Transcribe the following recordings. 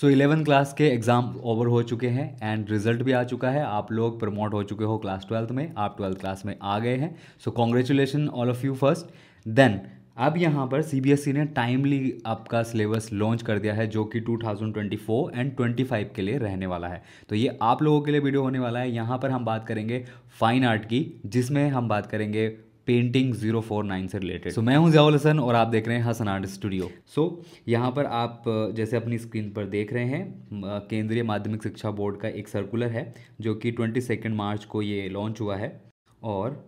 सो eleven class के exam over हो चुके हैं एंड रिजल्ट भी आ चुका है आप लोग प्रमोट हो चुके हो क्लास ट्वेल्थ में आप ट्वेल्थ क्लास में आ गए हैं so congratulation all of you first then अब यहाँ पर सी e ने टाइमली आपका सिलेबस लॉन्च कर दिया है जो कि 2024 एंड 25 के लिए रहने वाला है तो ये आप लोगों के लिए वीडियो होने वाला है यहाँ पर हम बात करेंगे फ़ाइन आर्ट की जिसमें हम बात करेंगे पेंटिंग जीरो फोर नाइन से रिलेटेड सो so, मैं हूं जयाउल हसन और आप देख रहे हैं हसन आर्ट स्टूडियो सो यहाँ पर आप जैसे अपनी स्क्रीन पर देख रहे हैं केंद्रीय माध्यमिक शिक्षा बोर्ड का एक सर्कुलर है जो कि ट्वेंटी सेकेंड मार्च को ये लॉन्च हुआ है और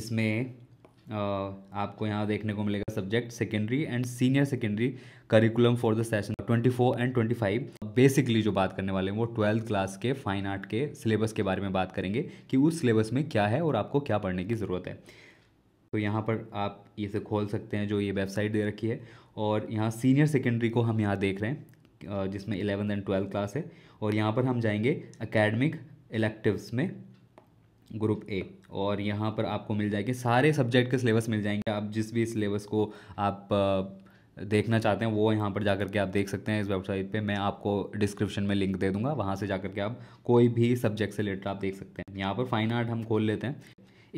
इसमें आपको यहाँ देखने को मिलेगा subject secondary and senior secondary curriculum for the session 24 and 25 basically जो बात करने वाले हैं वो ट्वेल्थ क्लास के फाइन आर्ट के सिलेबस के बारे में बात करेंगे कि उस सिलेबस में क्या है और आपको क्या पढ़ने की ज़रूरत है तो यहाँ पर आप इसे खोल सकते हैं जो ये वेबसाइट दे रखी है और यहाँ सीनियर सेकेंडरी को हम यहाँ देख रहे हैं जिसमें इलेवंथ एंड ट्वेल्थ क्लास है और यहाँ पर हम जाएंगे अकेडमिक इलेक्टिवस में ग्रुप ए और यहाँ पर आपको मिल जाएंगे सारे सब्जेक्ट के सिलेबस मिल जाएंगे आप जिस भी सिलेबस को आप देखना चाहते हैं वो यहाँ पर जा कर के आप देख सकते हैं इस वेबसाइट पे मैं आपको डिस्क्रिप्शन में लिंक दे दूंगा वहाँ से जा कर के आप कोई भी सब्जेक्ट से रिलेटेड आप देख सकते हैं यहाँ पर फाइन आर्ट हम खोल लेते हैं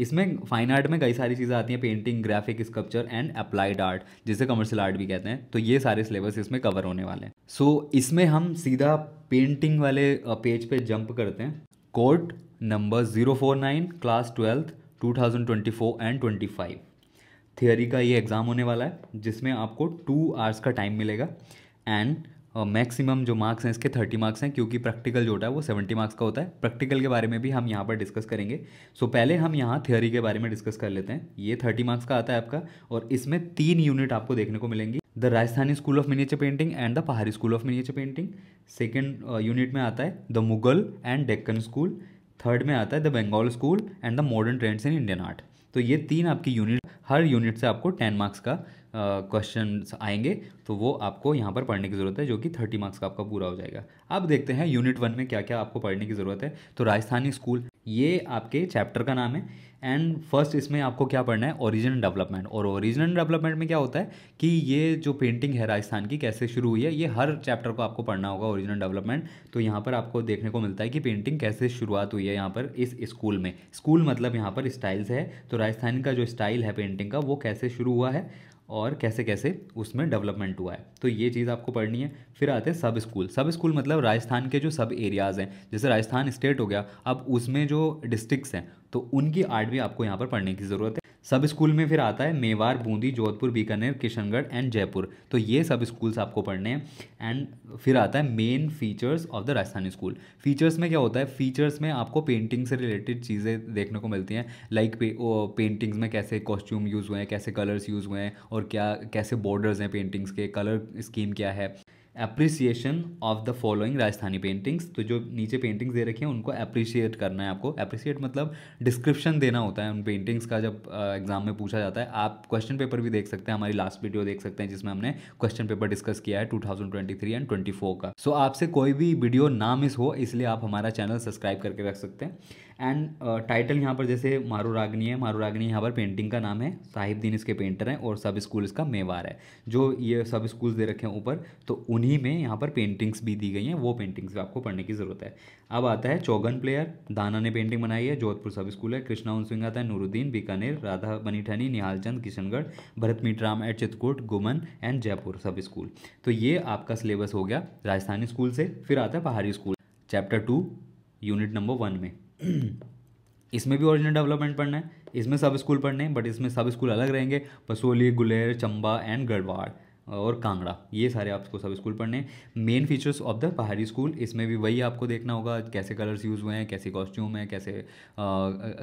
इसमें फाइन आर्ट में कई सारी चीज़ें आती हैं painting graphic sculpture and applied art जिसे कमर्शियल आर्ट भी कहते हैं तो ये सारे सिलेबस इसमें कवर होने वाले हैं सो so, इसमें हम सीधा पेंटिंग वाले पेज पे जंप करते हैं code number zero four nine class twelfth two thousand twenty four and twenty five theory का ये एग्ज़ाम होने वाला है जिसमें आपको टू आवर्स का टाइम मिलेगा एंड मैक्सिमम जो मार्क्स हैं इसके थर्टी मार्क्स हैं क्योंकि प्रैक्टिकल जो होता है वो सेवेंटी मार्क्स का होता है प्रैक्टिकल के बारे में भी हम यहाँ पर डिस्कस करेंगे सो so, पहले हम यहाँ थियरी के बारे में डिस्कस कर लेते हैं ये थर्टी मार्क्स का आता है आपका और इसमें तीन यूनिट आपको देखने को मिलेंगी the Rajasthani school of miniature painting and the Pahari school of miniature painting second unit में आता है the Mughal and Deccan school third में आता है the Bengal school and the modern trends in Indian art तो ये तीन आपकी यूनिट हर यूनिट से आपको टेन मार्क्स का क्वेश्चन आएंगे तो वो आपको यहाँ पर पढ़ने की ज़रूरत है जो कि थर्टी मार्क्स का आपका पूरा हो जाएगा अब देखते हैं यूनिट वन में क्या क्या आपको पढ़ने की ज़रूरत है तो राजस्थानी स्कूल ये आपके चैप्टर का नाम है एंड फर्स्ट इसमें आपको क्या पढ़ना है ओरिजिनल डेवलपमेंट और ओरिजिनल डेवलपमेंट में क्या होता है कि ये जो पेंटिंग है राजस्थान की कैसे शुरू हुई है ये हर चैप्टर को आपको पढ़ना होगा ओरिजिनल डेवलपमेंट तो यहाँ पर आपको देखने को मिलता है कि पेंटिंग कैसे शुरुआत हुई है यहाँ पर इस स्कूल में स्कूल मतलब यहाँ पर स्टाइल्स है तो राजस्थान का जो स्टाइल है पेंटिंग का वो कैसे शुरू हुआ है और कैसे कैसे उसमें डेवलपमेंट हुआ है तो ये चीज़ आपको पढ़नी है फिर आते हैं सब स्कूल सब स्कूल मतलब राजस्थान के जो सब एरियाज़ हैं जैसे राजस्थान स्टेट हो गया अब उसमें जो डिस्ट्रिक्स हैं तो उनकी आर्ट भी आपको यहाँ पर पढ़ने की ज़रूरत है सब स्कूल में फिर आता है मेवार बूंदी जोधपुर बीकानेर किशनगढ़ एंड जयपुर तो ये सब स्कूल्स आपको पढ़ने हैं एंड फिर आता है main features of the Rajasthani school features में क्या होता है फीचर्स में आपको पेंटिंग से रिलेटेड चीज़ें देखने को मिलती हैं लाइक पे, पेंटिंग्स में कैसे कॉस्ट्यूम यूज़ हुए हैं कैसे कलर्स यूज़ हुए हैं और क्या कैसे बॉर्डर्स हैं पेंटिंग्स के कलर स्कीम क्या है appreciation of the following Rajasthani paintings तो जो नीचे पेंटिंग्स दे रखी हैं उनको अप्रिशिएट करना है आपको अप्रिशिएट मतलब डिस्क्रिप्शन देना होता है उन पेंटिंग्स का जब एग्जाम में पूछा जाता है आप क्वेश्चन पेपर भी देख सकते हैं हमारी लास्ट वीडियो देख सकते हैं जिसमें हमने क्वेश्चन पेपर डिस्कस किया है थ्री एंड फोर का सो so, आपसे कोई भी वीडियो ना मिस हो इसलिए आप हमारा चैनल सब्सक्राइब करके रख सकते हैं एंड टाइटल uh, यहाँ पर जैसे मारू रागनी है मारू रागनी यहाँ पर पेंटिंग का नाम है साहिब दीन इसके पेंटर हैं और सब स्कूल इसका मेवार है जो ये सब स्कूल्स दे रखे हैं ऊपर तो उन्हीं में यहाँ पर पेंटिंग्स भी दी गई हैं वो पेंटिंग्स भी आपको पढ़ने की ज़रूरत है अब आता है चौगन प्लेयर दाना ने पेंटिंग बनाई है जोधपुर सब स्कूल है कृष्णा उन सिंह आता है नूरुद्दीन बीकानेर राधा बनीठानी निहालचंद किशनगढ़ भरत मीटराम at Chitrakoot Guman and Jaipur sub school तो ये आपका सिलेबस हो गया राजस्थानी स्कूल से फिर आता है Pahari school chapter two unit number one में इसमें भी ओरिजिनल डेवलपमेंट पढ़ना है इसमें सब स्कूल पढ़ने हैं बट इसमें सब स्कूल अलग रहेंगे पसोली गुलेर चंबा एंड गढ़वाड़ और कांगड़ा ये सारे आपको सब स्कूल पढ़ने main features of the Pahari school इसमें भी वही आपको देखना होगा कैसे कलर्स यूज़ हुए हैं कैसे कॉस्ट्यूम है कैसे आ,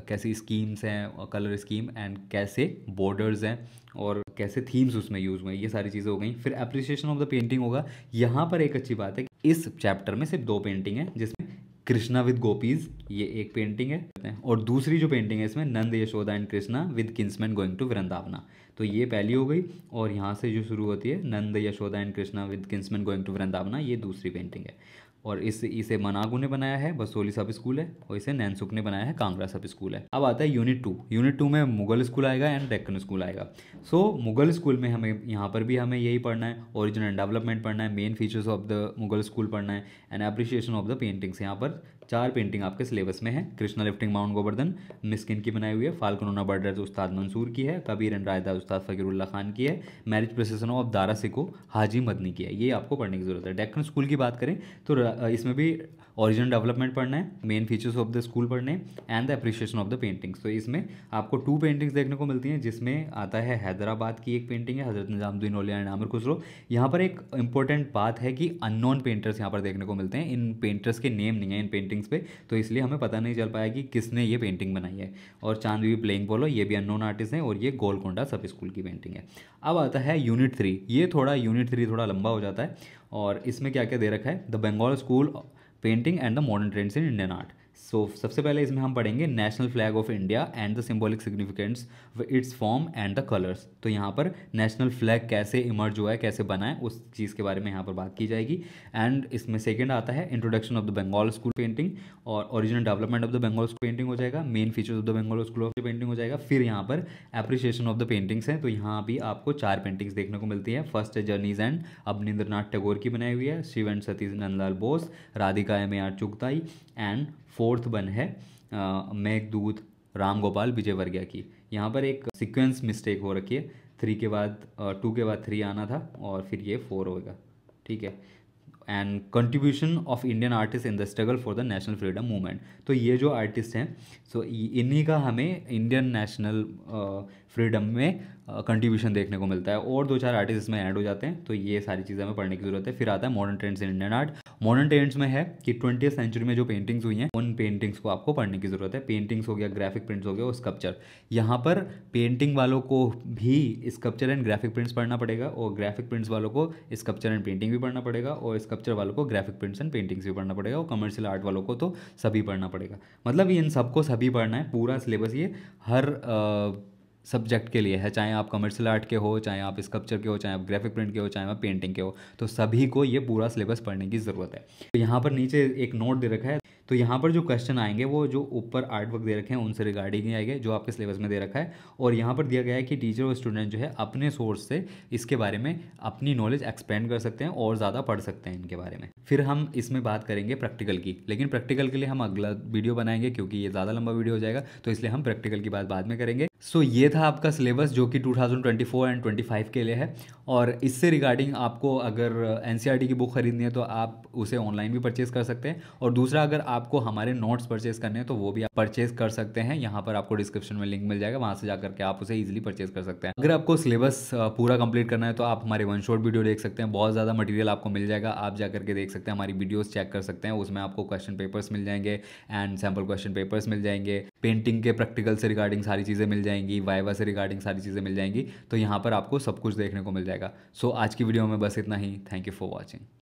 कैसी स्कीम्स हैं कलर स्कीम एंड कैसे बॉर्डर्स हैं और कैसे थीम्स उसमें यूज़ हुए हैं ये सारी चीज़ें हो गई फिर अप्रिसिएशन ऑफ द पेंटिंग होगा यहाँ पर एक अच्छी बात है कि इस चैप्टर में सिर्फ दो पेंटिंग है जिसमें कृष्णा विद गोपीज ये एक पेंटिंग है और दूसरी जो पेंटिंग है इसमें Nand Yashoda and Krishna with kinsmen going to Vrindavan तो ये पहली हो गई और यहाँ से जो शुरू होती है Nand Yashoda and Krishna with kinsmen going to Vrindavan ये दूसरी पेंटिंग है और इस इसे मनागू ने बनाया है बसोली सब स्कूल है और इसे नैनसुक ने बनाया है कांगड़ा सब स्कूल है अब आता है यूनिट टू यूनिट टू में मुगल स्कूल आएगा एंड डेक्कन स्कूल आएगा सो so, मुगल स्कूल में हमें यहाँ पर भी हमें यही पढ़ना है ओरिजिनल डेवलपमेंट पढ़ना है main features of the Mughal school पढ़ना है and appreciation of the paintings यहाँ पर चार पेंटिंग आपके सिलेबस में है कृष्णा लिफ्टिंग माउंट गोवर्धन मिस्किन की बनाई हुई है फाल्कनोना बर्डर उस्ताद मंसूर की है कबीर एंड रायदा उस्ताद फ़कीरुल्ला खान की है marriage procession of Dara Shikoh Haji Madani की है ये आपको पढ़ने की ज़रूरत है डेक्कन स्कूल की बात करें तो इसमें भी ऑरिजिनल डेवलपमेंट पढ़ना है main features of the school पढ़ने and the appreciation of the paintings तो इसमें आपको टू पेंटिंग्स देखने को मिलती हैं जिसमें आता है हैदराबाद की एक पेंटिंग है हजरत निजामुद्दीन ओलिया एंड आमिर खुसरो यहाँ पर एक इंपॉर्टेंट बात है कि अननोन पेंटर्स यहाँ पर देखने को मिलते हैं इन पेंटर्स के नेम नहीं है इन पेंटिंग पेंटिंग्स पे तो इसलिए हमें पता नहीं चल पाया कि किसने ये पेंटिंग बनाई है और चांदवी प्लेइंग बोलो ये भी अननोन आर्टिस्ट हैं और ये गोलकोंडा सब स्कूल की पेंटिंग है अब आता है यूनिट थ्री ये थोड़ा यूनिट थ्री थोड़ा लंबा हो जाता है और इसमें क्या क्या दे रखा है the Bengal school painting and the modern trends in Indian art so so, सबसे पहले इसमें हम पढ़ेंगे national flag of India and the symbolic significance its form and the colours तो यहाँ पर नेशनल फ्लैग कैसे इमर्ज हुआ है कैसे बना है उस चीज़ के बारे में यहाँ पर बात की जाएगी एंड इसमें सेकेंड आता है introduction of the Bengal school painting और original development of the Bengal school painting हो जाएगा main features of the Bengal school of painting हो जाएगा फिर यहाँ पर अप्रिशिएशन ऑफ द पेंटिंग्स हैं तो यहाँ भी आपको चार पेंटिंग्स देखने को मिलती है फर्स्ट है जर्नीज एंड अवनिंद्रनाथ टैगोर की बनाई हुई है Shiv and Satish Nandalal Bose Radhika M A R Chughtai and fourth one है मेघदूत राम गोपाल विजयवर्गीय की यहाँ पर एक सिक्वेंस मिस्टेक हो रखी है थ्री के बाद टू के बाद थ्री आना था और फिर ये फोर होगा ठीक है and contribution of Indian artist in the struggle for the national freedom movement तो ये जो आर्टिस्ट हैं सो इन्हीं का हमें इंडियन नेशनल फ्रीडम में कंट्रीब्यूशन देखने को मिलता है और दो चार आर्टिस्ट इसमें ऐड हो जाते हैं तो ये सारी चीज़ें हमें पढ़ने की ज़रूरत है फिर आता है modern trends in Indian art modern trends में है कि ट्वेंटी सेंचुरी में जो पेंटिंग्स हुई हैं उन पेंटिंग्स को आपको पढ़ने की ज़रूरत है पेंटिंग्स हो गया ग्राफिक प्रिंट्स हो गया और स्कप्चर यहाँ पर पेंटिंग वालों को भी स्कप्चर एंड ग्राफिक प्रिंट्स पढ़ना पड़ेगा और ग्राफिक प्रिंट्स वालों को स्कप्चर एंड पेंटिंग भी पढ़ना पड़ेगा और स्कप्चर वालों को ग्राफिक प्रिंट्स एंड पेंटिंग्स भी पढ़ना पड़ेगा और कमर्शियल आर्ट वालों को तो सभी पढ़ना पड़ेगा मतलब इन सबको सभी पढ़ना है पूरा सिलेबस ये हर आ, सब्जेक्ट के लिए है चाहे आप कमर्शियल आर्ट के हो चाहे आप स्कल्पचर के हो चाहे आप ग्राफिक प्रिंट के हो चाहे आप पेंटिंग के हो तो सभी को ये पूरा सिलेबस पढ़ने की ज़रूरत है तो यहाँ पर नीचे एक नोट दे रखा है तो यहाँ पर जो क्वेश्चन आएंगे वो जो ऊपर आर्ट वर्क दे रखे हैं उनसे रिगार्डिंग आएंगे जो आपके सिलेबस में दे रखा है और यहाँ पर दिया गया है कि टीचर और स्टूडेंट जो है अपने सोर्स से इसके बारे में अपनी नॉलेज एक्सपेंड कर सकते हैं और ज़्यादा पढ़ सकते हैं इनके बारे में फिर हम इसमें बात करेंगे प्रैक्टिकल की लेकिन प्रैक्टिकल के लिए हम अगला वीडियो बनाएंगे क्योंकि ये ज़्यादा लंबा वीडियो हो जाएगा तो इसलिए हम प्रैक्टिकल की बात बाद में करेंगे सो so, ये था आपका सिलेबस जो कि 2024 एंड 25 के लिए है और इससे रिगार्डिंग आपको अगर एन e की बुक ख़रीदनी है तो आप उसे ऑनलाइन भी परचेज़ कर सकते हैं और दूसरा अगर आपको हमारे नोट्स परचेज़ करने हैं तो वो भी आप परचेज़ कर सकते हैं यहाँ पर आपको डिस्क्रिप्शन में लिंक मिल जाएगा वहाँ से जाकर के आप उसे ईजिली परचेज़ कर सकते हैं अगर आपको सिलेबस पूरा कंप्लीट करना है तो आप हमारे वन शॉट वीडियो देख सकते हैं बहुत ज़्यादा मटीरियल आपको मिल जाएगा आप जाकर के देख सकते हैं हमारी वीडियोज़ चेक कर सकते हैं उसमें आपको क्वेश्चन पेपर्स मिल जाएंगे एंड सैम्पल क्वेश्चन पेपर्स मिल जाएंगे पेंटिंग के प्रैक्टिकल से रिगार्डिंग सारी चीज़ें मिल जाएंगी वाइवा से रिगार्डिंग सारी चीज़ें मिल जाएंगी तो यहाँ पर आपको सब कुछ देखने को मिल जाएगा जाएगा सो so, आज की वीडियो में बस इतना ही थैंक यू फॉर वॉचिंग